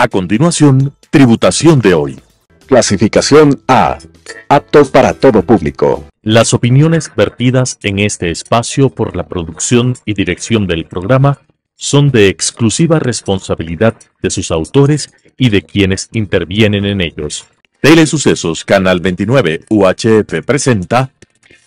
A continuación, tributación de hoy. Clasificación A. Apto para todo público. Las opiniones vertidas en este espacio por la producción y dirección del programa son de exclusiva responsabilidad de sus autores y de quienes intervienen en ellos. Telesucesos Canal 29 UHF presenta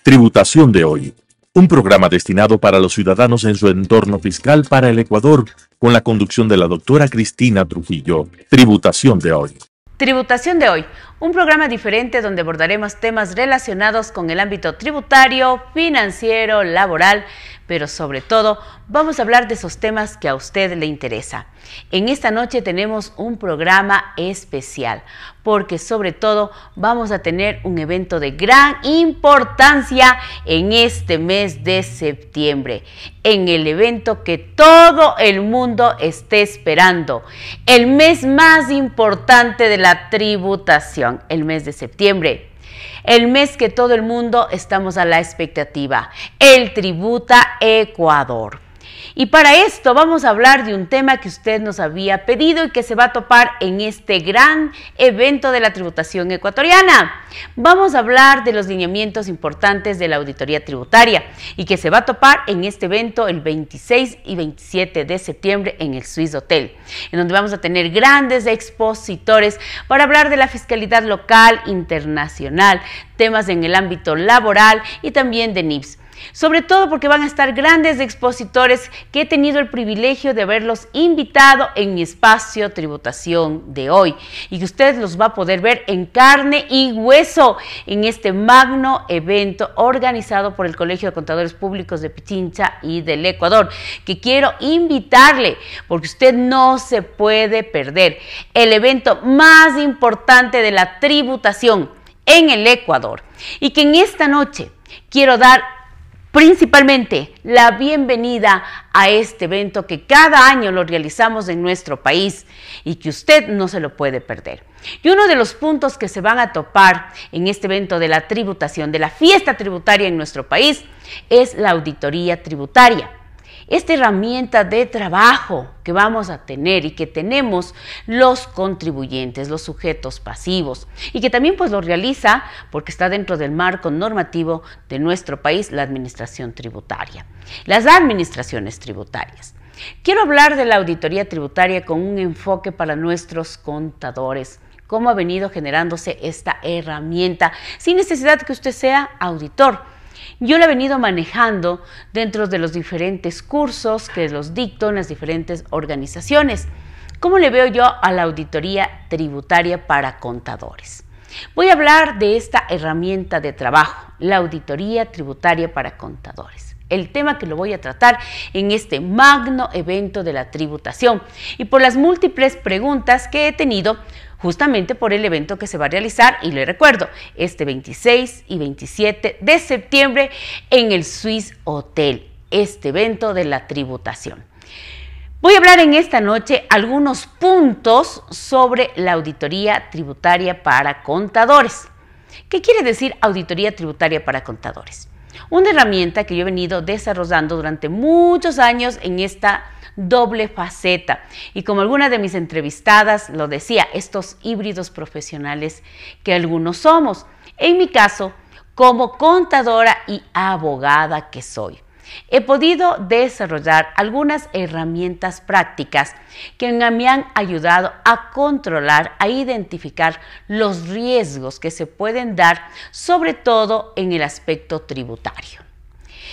Tributación de hoy un programa destinado para los ciudadanos en su entorno fiscal para el Ecuador, con la conducción de la doctora Cristina Trujillo. Tributación de hoy. Tributación de hoy, un programa diferente donde abordaremos temas relacionados con el ámbito tributario, financiero, laboral, pero sobre todo vamos a hablar de esos temas que a usted le interesa. En esta noche tenemos un programa especial porque sobre todo vamos a tener un evento de gran importancia en este mes de septiembre, en el evento que todo el mundo esté esperando, el mes más importante de la tributación el mes de septiembre. El mes que todo el mundo estamos a la expectativa. El tributa Ecuador. Y para esto vamos a hablar de un tema que usted nos había pedido y que se va a topar en este gran evento de la tributación ecuatoriana. Vamos a hablar de los lineamientos importantes de la auditoría tributaria y que se va a topar en este evento el 26 y 27 de septiembre en el Swiss Hotel, en donde vamos a tener grandes expositores para hablar de la fiscalidad local, internacional, temas en el ámbito laboral y también de NIPS sobre todo porque van a estar grandes expositores que he tenido el privilegio de haberlos invitado en mi espacio tributación de hoy y que usted los va a poder ver en carne y hueso en este magno evento organizado por el Colegio de Contadores Públicos de Pichincha y del Ecuador, que quiero invitarle porque usted no se puede perder el evento más importante de la tributación en el Ecuador y que en esta noche quiero dar principalmente la bienvenida a este evento que cada año lo realizamos en nuestro país y que usted no se lo puede perder. Y uno de los puntos que se van a topar en este evento de la tributación, de la fiesta tributaria en nuestro país, es la auditoría tributaria esta herramienta de trabajo que vamos a tener y que tenemos los contribuyentes, los sujetos pasivos, y que también pues lo realiza porque está dentro del marco normativo de nuestro país, la administración tributaria, las administraciones tributarias. Quiero hablar de la auditoría tributaria con un enfoque para nuestros contadores cómo ha venido generándose esta herramienta, sin necesidad que usted sea auditor yo la he venido manejando dentro de los diferentes cursos que los dicto en las diferentes organizaciones. ¿Cómo le veo yo a la auditoría tributaria para contadores? Voy a hablar de esta herramienta de trabajo, la auditoría tributaria para contadores. El tema que lo voy a tratar en este magno evento de la tributación y por las múltiples preguntas que he tenido justamente por el evento que se va a realizar, y le recuerdo, este 26 y 27 de septiembre en el Swiss Hotel, este evento de la tributación. Voy a hablar en esta noche algunos puntos sobre la auditoría tributaria para contadores. ¿Qué quiere decir auditoría tributaria para contadores? Una herramienta que yo he venido desarrollando durante muchos años en esta doble faceta. Y como alguna de mis entrevistadas lo decía, estos híbridos profesionales que algunos somos. En mi caso, como contadora y abogada que soy he podido desarrollar algunas herramientas prácticas que me han ayudado a controlar, a identificar los riesgos que se pueden dar, sobre todo en el aspecto tributario.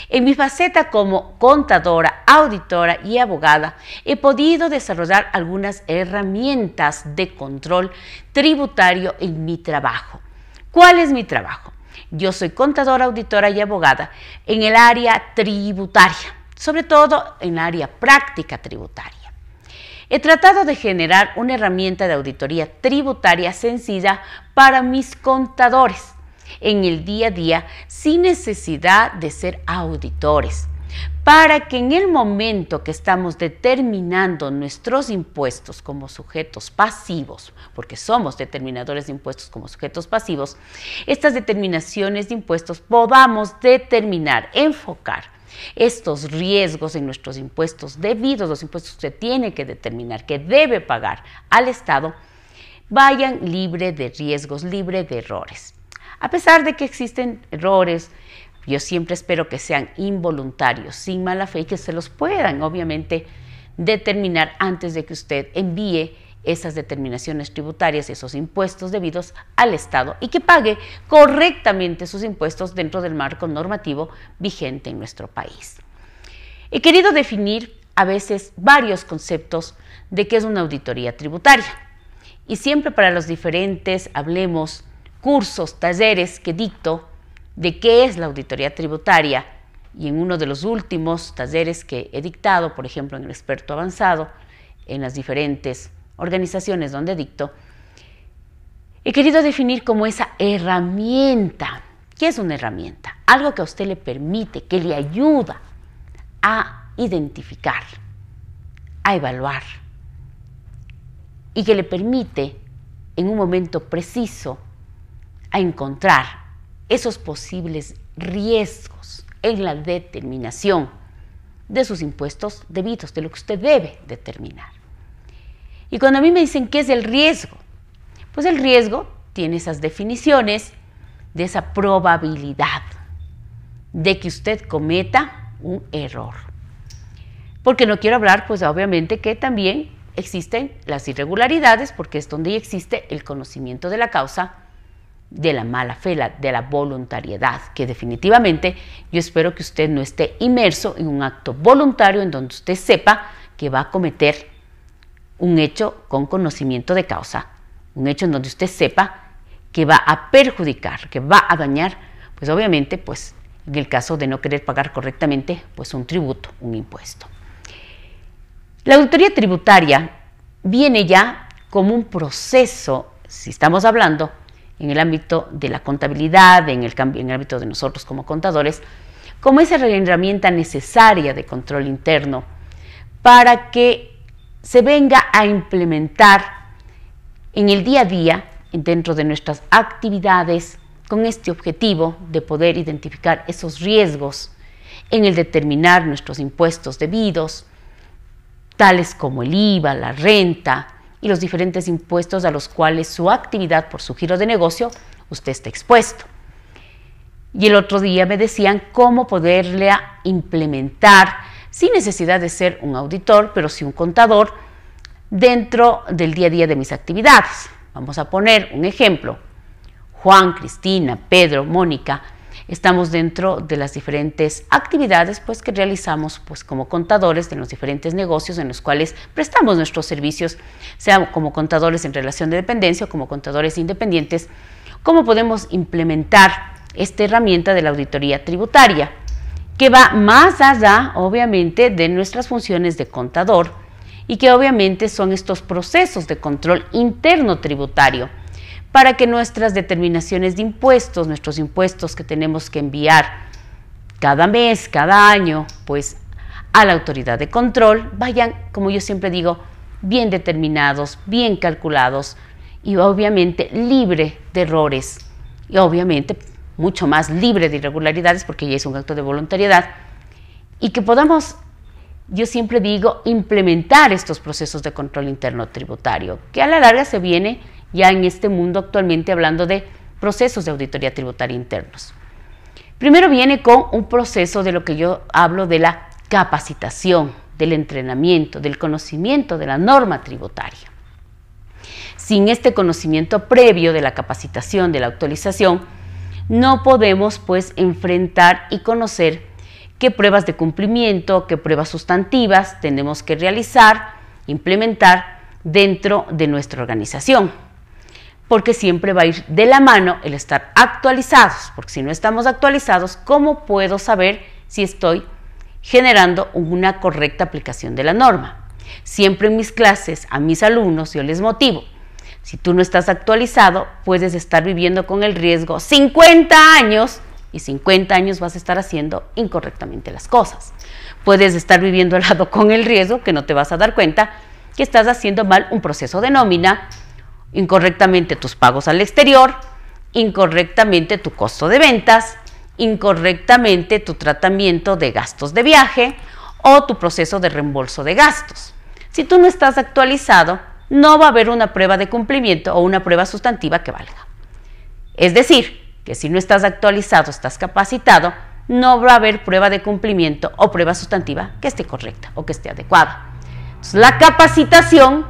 En mi faceta como contadora, auditora y abogada, he podido desarrollar algunas herramientas de control tributario en mi trabajo. ¿Cuál es mi trabajo? Yo soy contadora, auditora y abogada en el área tributaria, sobre todo en el área práctica tributaria. He tratado de generar una herramienta de auditoría tributaria sencilla para mis contadores en el día a día sin necesidad de ser auditores para que en el momento que estamos determinando nuestros impuestos como sujetos pasivos, porque somos determinadores de impuestos como sujetos pasivos, estas determinaciones de impuestos podamos determinar, enfocar estos riesgos en nuestros impuestos debidos, los impuestos que tiene que determinar, que debe pagar al Estado, vayan libre de riesgos, libre de errores. A pesar de que existen errores, yo siempre espero que sean involuntarios, sin mala fe, y que se los puedan, obviamente, determinar antes de que usted envíe esas determinaciones tributarias, esos impuestos debidos al Estado y que pague correctamente sus impuestos dentro del marco normativo vigente en nuestro país. He querido definir a veces varios conceptos de qué es una auditoría tributaria y siempre para los diferentes hablemos cursos, talleres que dicto de qué es la auditoría tributaria y en uno de los últimos talleres que he dictado, por ejemplo en el experto avanzado, en las diferentes organizaciones donde dicto, he querido definir como esa herramienta. ¿Qué es una herramienta? Algo que a usted le permite, que le ayuda a identificar, a evaluar y que le permite en un momento preciso a encontrar esos posibles riesgos en la determinación de sus impuestos debidos, de lo que usted debe determinar. Y cuando a mí me dicen qué es el riesgo, pues el riesgo tiene esas definiciones de esa probabilidad de que usted cometa un error. Porque no quiero hablar, pues obviamente que también existen las irregularidades, porque es donde existe el conocimiento de la causa de la mala fe, de la voluntariedad, que definitivamente yo espero que usted no esté inmerso en un acto voluntario en donde usted sepa que va a cometer un hecho con conocimiento de causa, un hecho en donde usted sepa que va a perjudicar, que va a dañar, pues obviamente, pues en el caso de no querer pagar correctamente, pues un tributo, un impuesto. La auditoría tributaria viene ya como un proceso, si estamos hablando en el ámbito de la contabilidad, en el, ámbito de nosotros como contadores, como esa herramienta necesaria de control interno para que se venga a implementar en el día a día dentro de nuestras actividades con este objetivo de poder identificar esos riesgos en el determinar nuestros impuestos debidos, tales como el IVA, la renta, y los diferentes impuestos a los cuales su actividad por su giro de negocio usted está expuesto. Y el otro día me decían cómo poderle implementar sin necesidad de ser un auditor, pero sí un contador dentro del día a día de mis actividades. Vamos a poner un ejemplo. Juan, Cristina, Pedro, Mónica, estamos dentro de las diferentes actividades pues, que realizamos pues, como contadores de los diferentes negocios en los cuales prestamos nuestros servicios, sea como contadores en relación de dependencia o como contadores independientes, cómo podemos implementar esta herramienta de la auditoría tributaria, que va más allá, obviamente, de nuestras funciones de contador y que obviamente son estos procesos de control interno tributario para que nuestras determinaciones de impuestos, nuestros impuestos que tenemos que enviar cada mes, cada año, pues a la autoridad de control, vayan, como yo siempre digo, bien determinados, bien calculados y obviamente libre de errores y obviamente mucho más libre de irregularidades porque ya es un acto de voluntariedad y que podamos, yo siempre digo, implementar estos procesos de control interno tributario, que a la larga se viene ya en este mundo actualmente hablando de procesos de auditoría tributaria internos. Primero viene con un proceso de lo que yo hablo de la capacitación, del entrenamiento, del conocimiento de la norma tributaria. Sin este conocimiento previo de la capacitación, de la actualización, no podemos pues enfrentar y conocer qué pruebas de cumplimiento, qué pruebas sustantivas tenemos que realizar, implementar dentro de nuestra organización porque siempre va a ir de la mano el estar actualizados, porque si no estamos actualizados, ¿cómo puedo saber si estoy generando una correcta aplicación de la norma? Siempre en mis clases a mis alumnos yo les motivo. Si tú no estás actualizado, puedes estar viviendo con el riesgo 50 años y 50 años vas a estar haciendo incorrectamente las cosas. Puedes estar viviendo al lado con el riesgo que no te vas a dar cuenta que estás haciendo mal un proceso de nómina incorrectamente tus pagos al exterior, incorrectamente tu costo de ventas, incorrectamente tu tratamiento de gastos de viaje o tu proceso de reembolso de gastos. Si tú no estás actualizado, no va a haber una prueba de cumplimiento o una prueba sustantiva que valga. Es decir, que si no estás actualizado, estás capacitado, no va a haber prueba de cumplimiento o prueba sustantiva que esté correcta o que esté adecuada. la capacitación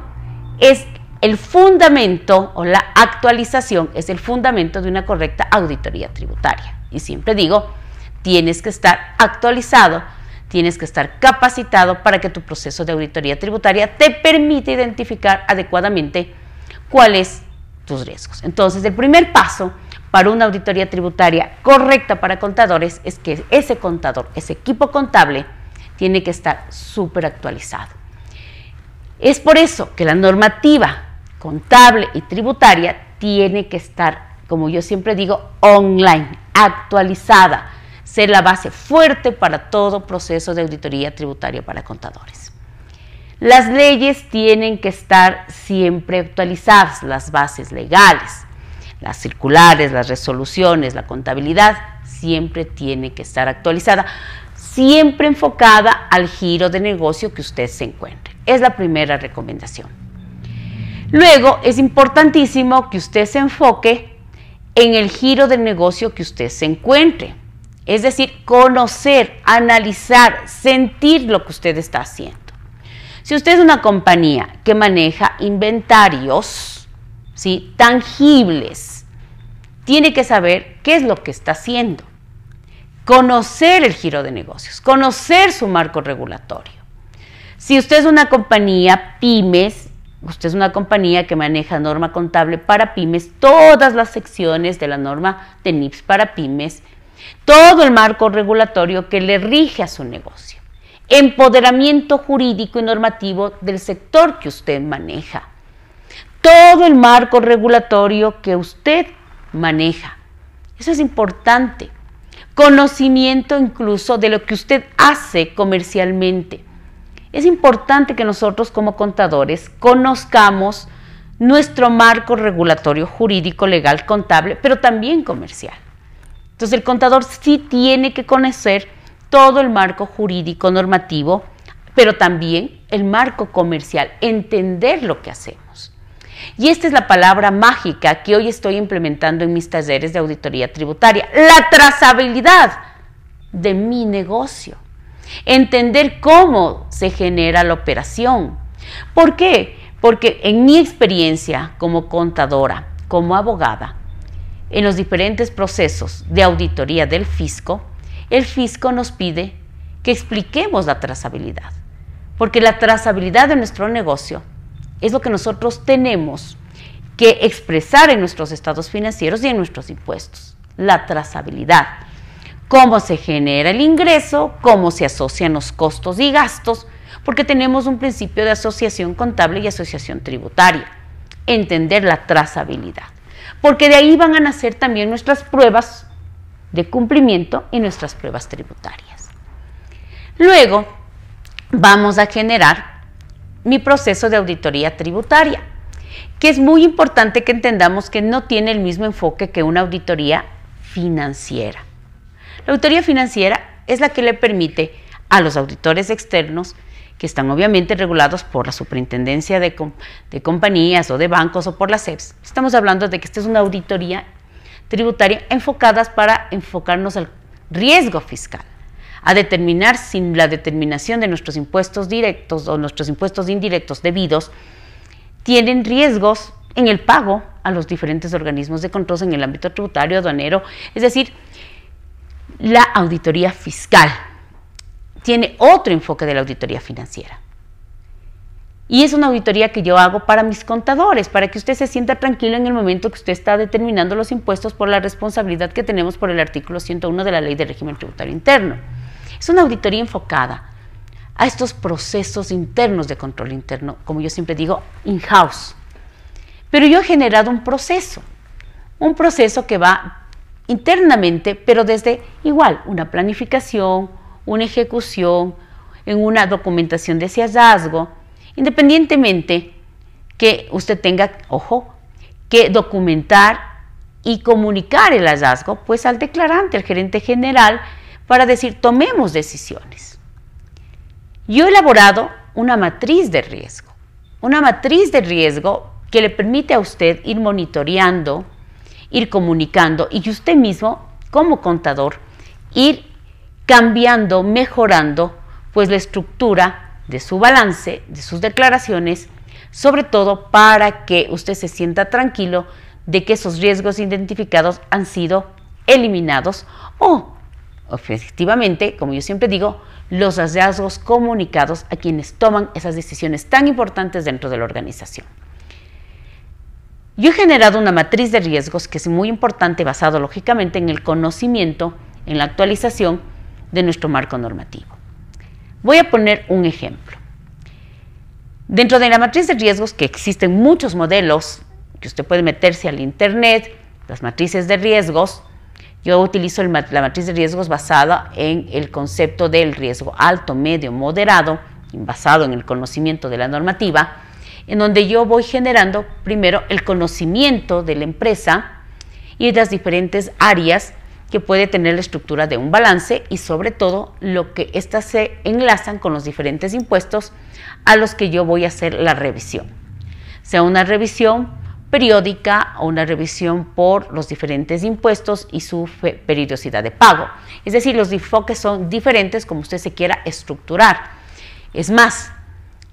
es el fundamento o la actualización es el fundamento de una correcta auditoría tributaria. Y siempre digo, tienes que estar actualizado, tienes que estar capacitado para que tu proceso de auditoría tributaria te permita identificar adecuadamente cuáles tus riesgos. Entonces, el primer paso para una auditoría tributaria correcta para contadores es que ese contador, ese equipo contable, tiene que estar súper actualizado. Es por eso que la normativa contable y tributaria tiene que estar, como yo siempre digo, online, actualizada, ser la base fuerte para todo proceso de auditoría tributaria para contadores. Las leyes tienen que estar siempre actualizadas, las bases legales, las circulares, las resoluciones, la contabilidad, siempre tiene que estar actualizada, siempre enfocada al giro de negocio que usted se encuentre. Es la primera recomendación. Luego es importantísimo que usted se enfoque en el giro del negocio que usted se encuentre. Es decir, conocer, analizar, sentir lo que usted está haciendo. Si usted es una compañía que maneja inventarios ¿sí? tangibles, tiene que saber qué es lo que está haciendo. Conocer el giro de negocios, conocer su marco regulatorio. Si usted es una compañía pymes, Usted es una compañía que maneja norma contable para pymes, todas las secciones de la norma de NIPS para pymes, todo el marco regulatorio que le rige a su negocio, empoderamiento jurídico y normativo del sector que usted maneja, todo el marco regulatorio que usted maneja. Eso es importante. Conocimiento incluso de lo que usted hace comercialmente es importante que nosotros como contadores conozcamos nuestro marco regulatorio jurídico, legal, contable, pero también comercial. Entonces el contador sí tiene que conocer todo el marco jurídico normativo, pero también el marco comercial, entender lo que hacemos. Y esta es la palabra mágica que hoy estoy implementando en mis talleres de auditoría tributaria, la trazabilidad de mi negocio entender cómo se genera la operación. ¿Por qué? Porque en mi experiencia como contadora, como abogada, en los diferentes procesos de auditoría del fisco, el fisco nos pide que expliquemos la trazabilidad, porque la trazabilidad de nuestro negocio es lo que nosotros tenemos que expresar en nuestros estados financieros y en nuestros impuestos, la trazabilidad cómo se genera el ingreso, cómo se asocian los costos y gastos, porque tenemos un principio de asociación contable y asociación tributaria. Entender la trazabilidad, porque de ahí van a nacer también nuestras pruebas de cumplimiento y nuestras pruebas tributarias. Luego vamos a generar mi proceso de auditoría tributaria, que es muy importante que entendamos que no tiene el mismo enfoque que una auditoría financiera. La auditoría financiera es la que le permite a los auditores externos, que están obviamente regulados por la Superintendencia de, de Compañías o de Bancos o por la SEPs. Estamos hablando de que esta es una auditoría tributaria enfocadas para enfocarnos al riesgo fiscal a determinar si la determinación de nuestros impuestos directos o nuestros impuestos indirectos debidos tienen riesgos en el pago a los diferentes organismos de control en el ámbito tributario, aduanero, es decir, la auditoría fiscal tiene otro enfoque de la auditoría financiera. Y es una auditoría que yo hago para mis contadores, para que usted se sienta tranquilo en el momento que usted está determinando los impuestos por la responsabilidad que tenemos por el artículo 101 de la Ley de Régimen Tributario Interno. Es una auditoría enfocada a estos procesos internos de control interno, como yo siempre digo, in-house. Pero yo he generado un proceso, un proceso que va internamente, pero desde igual una planificación, una ejecución, en una documentación de ese hallazgo, independientemente que usted tenga, ojo, que documentar y comunicar el hallazgo, pues al declarante, al gerente general, para decir, tomemos decisiones. Yo he elaborado una matriz de riesgo, una matriz de riesgo que le permite a usted ir monitoreando, ir comunicando y que usted mismo, como contador, ir cambiando, mejorando, pues la estructura de su balance, de sus declaraciones, sobre todo para que usted se sienta tranquilo de que esos riesgos identificados han sido eliminados o, efectivamente, como yo siempre digo, los hallazgos comunicados a quienes toman esas decisiones tan importantes dentro de la organización. Yo he generado una matriz de riesgos que es muy importante basado lógicamente en el conocimiento, en la actualización de nuestro marco normativo. Voy a poner un ejemplo. Dentro de la matriz de riesgos que existen muchos modelos, que usted puede meterse al Internet, las matrices de riesgos, yo utilizo la matriz de riesgos basada en el concepto del riesgo alto, medio, moderado, basado en el conocimiento de la normativa, en donde yo voy generando primero el conocimiento de la empresa y las diferentes áreas que puede tener la estructura de un balance y sobre todo lo que éstas se enlazan con los diferentes impuestos a los que yo voy a hacer la revisión. Sea una revisión periódica o una revisión por los diferentes impuestos y su periodicidad de pago. Es decir, los enfoques son diferentes como usted se quiera estructurar. Es más,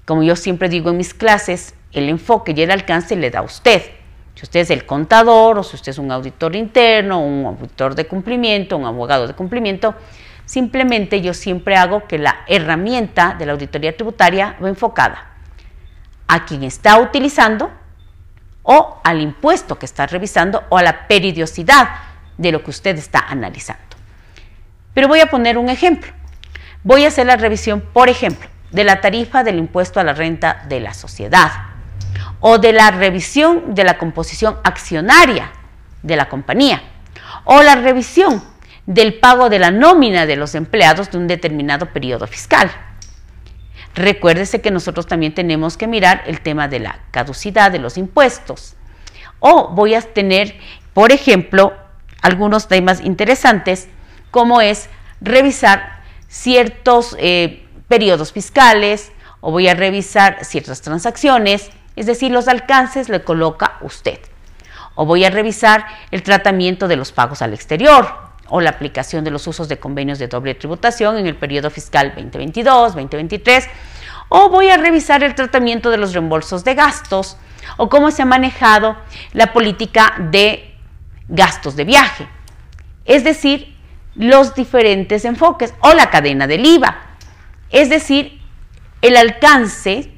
como yo siempre digo en mis clases, el enfoque y el alcance le da a usted. Si usted es el contador o si usted es un auditor interno, un auditor de cumplimiento, un abogado de cumplimiento, simplemente yo siempre hago que la herramienta de la auditoría tributaria va enfocada a quien está utilizando o al impuesto que está revisando o a la periodicidad de lo que usted está analizando. Pero voy a poner un ejemplo. Voy a hacer la revisión, por ejemplo, de la tarifa del impuesto a la renta de la sociedad o de la revisión de la composición accionaria de la compañía o la revisión del pago de la nómina de los empleados de un determinado periodo fiscal. Recuérdese que nosotros también tenemos que mirar el tema de la caducidad de los impuestos. O voy a tener, por ejemplo, algunos temas interesantes como es revisar ciertos... Eh, periodos fiscales o voy a revisar ciertas transacciones, es decir, los alcances le coloca usted. O voy a revisar el tratamiento de los pagos al exterior o la aplicación de los usos de convenios de doble tributación en el periodo fiscal 2022-2023. O voy a revisar el tratamiento de los reembolsos de gastos o cómo se ha manejado la política de gastos de viaje. Es decir, los diferentes enfoques o la cadena del IVA es decir, el alcance,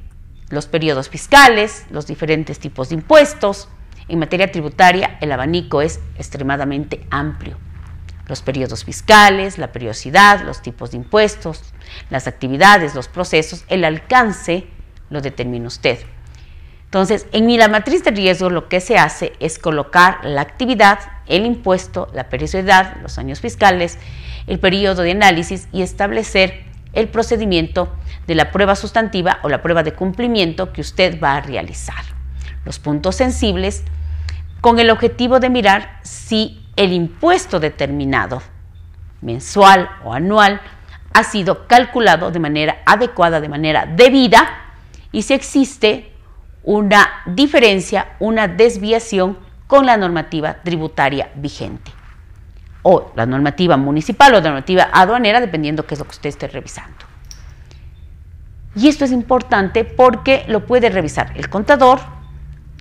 los periodos fiscales, los diferentes tipos de impuestos. En materia tributaria, el abanico es extremadamente amplio. Los periodos fiscales, la periodicidad, los tipos de impuestos, las actividades, los procesos, el alcance lo determina usted. Entonces, en la matriz de riesgo lo que se hace es colocar la actividad, el impuesto, la periodicidad, los años fiscales, el periodo de análisis y establecer el procedimiento de la prueba sustantiva o la prueba de cumplimiento que usted va a realizar. Los puntos sensibles con el objetivo de mirar si el impuesto determinado, mensual o anual, ha sido calculado de manera adecuada, de manera debida, y si existe una diferencia, una desviación con la normativa tributaria vigente o la normativa municipal o la normativa aduanera, dependiendo qué es lo que usted esté revisando. Y esto es importante porque lo puede revisar el contador,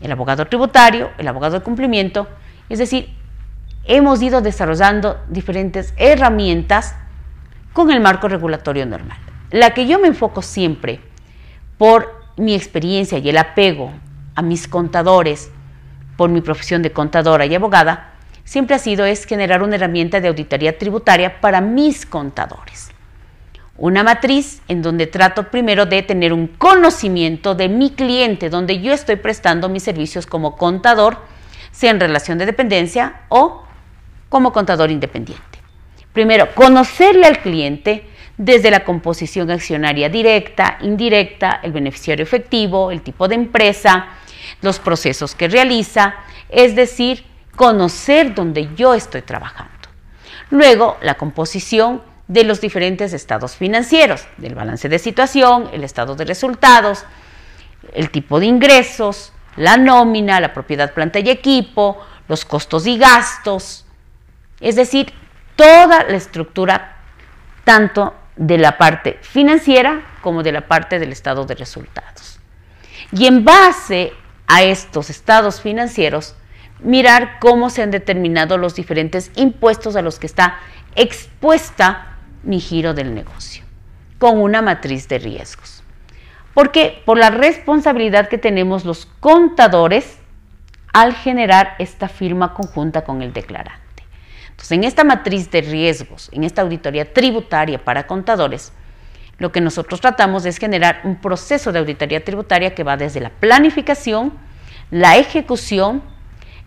el abogado tributario, el abogado de cumplimiento, es decir, hemos ido desarrollando diferentes herramientas con el marco regulatorio normal. La que yo me enfoco siempre por mi experiencia y el apego a mis contadores, por mi profesión de contadora y abogada, siempre ha sido es generar una herramienta de auditoría tributaria para mis contadores. Una matriz en donde trato primero de tener un conocimiento de mi cliente, donde yo estoy prestando mis servicios como contador, sea en relación de dependencia o como contador independiente. Primero, conocerle al cliente desde la composición accionaria directa, indirecta, el beneficiario efectivo, el tipo de empresa, los procesos que realiza, es decir, conocer dónde yo estoy trabajando. Luego, la composición de los diferentes estados financieros, del balance de situación, el estado de resultados, el tipo de ingresos, la nómina, la propiedad, planta y equipo, los costos y gastos, es decir, toda la estructura tanto de la parte financiera como de la parte del estado de resultados. Y en base a estos estados financieros, mirar cómo se han determinado los diferentes impuestos a los que está expuesta mi giro del negocio, con una matriz de riesgos. Porque por la responsabilidad que tenemos los contadores al generar esta firma conjunta con el declarante. Entonces, en esta matriz de riesgos, en esta auditoría tributaria para contadores, lo que nosotros tratamos es generar un proceso de auditoría tributaria que va desde la planificación, la ejecución,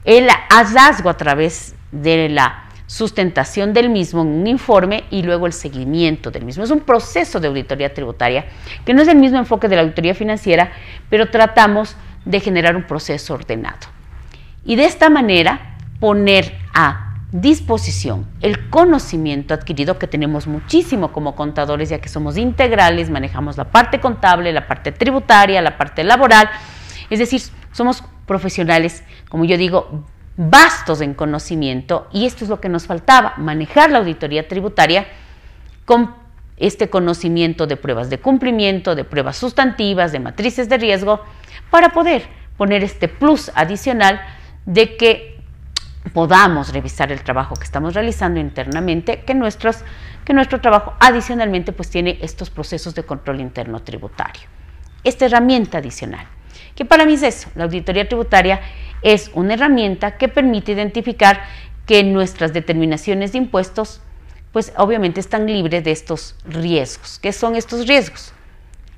el hallazgo a través de la sustentación del mismo en un informe y luego el seguimiento del mismo. Es un proceso de auditoría tributaria que no es el mismo enfoque de la auditoría financiera, pero tratamos de generar un proceso ordenado. Y de esta manera poner a disposición el conocimiento adquirido que tenemos muchísimo como contadores, ya que somos integrales, manejamos la parte contable, la parte tributaria, la parte laboral, es decir, somos profesionales, como yo digo, vastos en conocimiento y esto es lo que nos faltaba, manejar la auditoría tributaria con este conocimiento de pruebas de cumplimiento, de pruebas sustantivas, de matrices de riesgo, para poder poner este plus adicional de que podamos revisar el trabajo que estamos realizando internamente, que, que nuestro trabajo adicionalmente pues tiene estos procesos de control interno tributario. Esta herramienta adicional que para mí es eso, la auditoría tributaria es una herramienta que permite identificar que nuestras determinaciones de impuestos pues obviamente están libres de estos riesgos. ¿Qué son estos riesgos?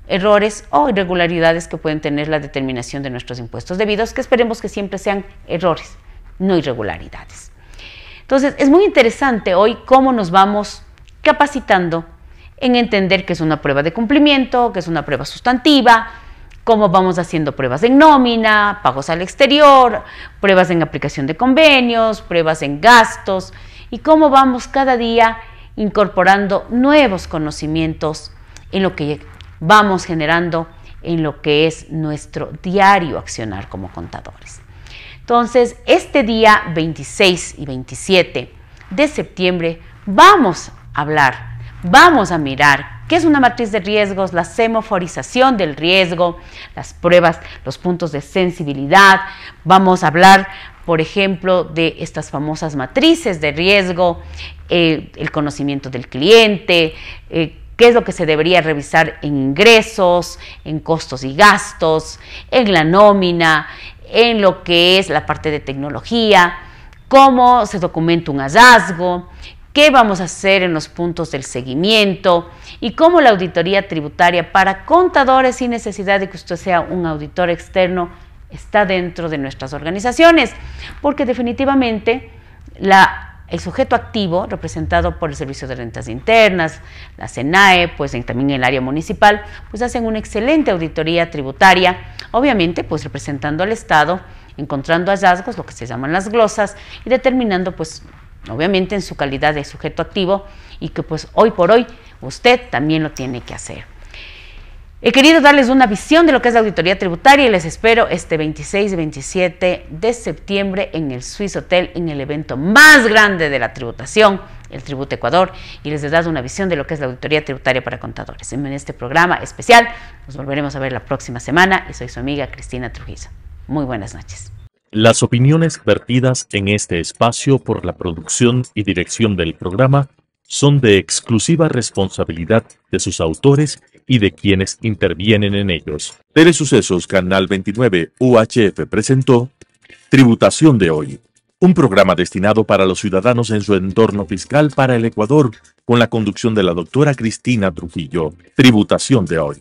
Errores o irregularidades que pueden tener la determinación de nuestros impuestos debidos, que esperemos que siempre sean errores, no irregularidades. Entonces, es muy interesante hoy cómo nos vamos capacitando en entender que es una prueba de cumplimiento, que es una prueba sustantiva, cómo vamos haciendo pruebas en nómina, pagos al exterior, pruebas en aplicación de convenios, pruebas en gastos y cómo vamos cada día incorporando nuevos conocimientos en lo que vamos generando en lo que es nuestro diario accionar como contadores. Entonces, este día 26 y 27 de septiembre vamos a hablar, vamos a mirar ¿Qué es una matriz de riesgos? La semaforización del riesgo, las pruebas, los puntos de sensibilidad. Vamos a hablar, por ejemplo, de estas famosas matrices de riesgo, eh, el conocimiento del cliente, eh, qué es lo que se debería revisar en ingresos, en costos y gastos, en la nómina, en lo que es la parte de tecnología, cómo se documenta un hallazgo, qué vamos a hacer en los puntos del seguimiento y cómo la auditoría tributaria para contadores sin necesidad de que usted sea un auditor externo está dentro de nuestras organizaciones, porque definitivamente el sujeto activo, representado por el Servicio de Rentas Internas, la SENAE, pues también el área municipal, pues hacen una excelente auditoría tributaria, obviamente pues representando al Estado encontrando hallazgos, lo que se llaman las glosas, y determinando pues obviamente en su calidad de sujeto activo y que pues hoy por hoy usted también lo tiene que hacer. He querido darles una visión de lo que es la auditoría tributaria y les espero este 26 y 27 de septiembre en el Swiss Hotel, en el evento más grande de la tributación, el Tributo Ecuador, y les he dado una visión de lo que es la auditoría tributaria para contadores. En este programa especial nos volveremos a ver la próxima semana y soy su amiga Cristina Trujillo. Muy buenas noches. Las opiniones vertidas en este espacio por la producción y dirección del programa son de exclusiva responsabilidad de sus autores y de quienes intervienen en ellos. Sucesos, Canal 29 UHF presentó Tributación de hoy, un programa destinado para los ciudadanos en su entorno fiscal para el Ecuador, con la conducción de la doctora Cristina Trujillo. Tributación de hoy.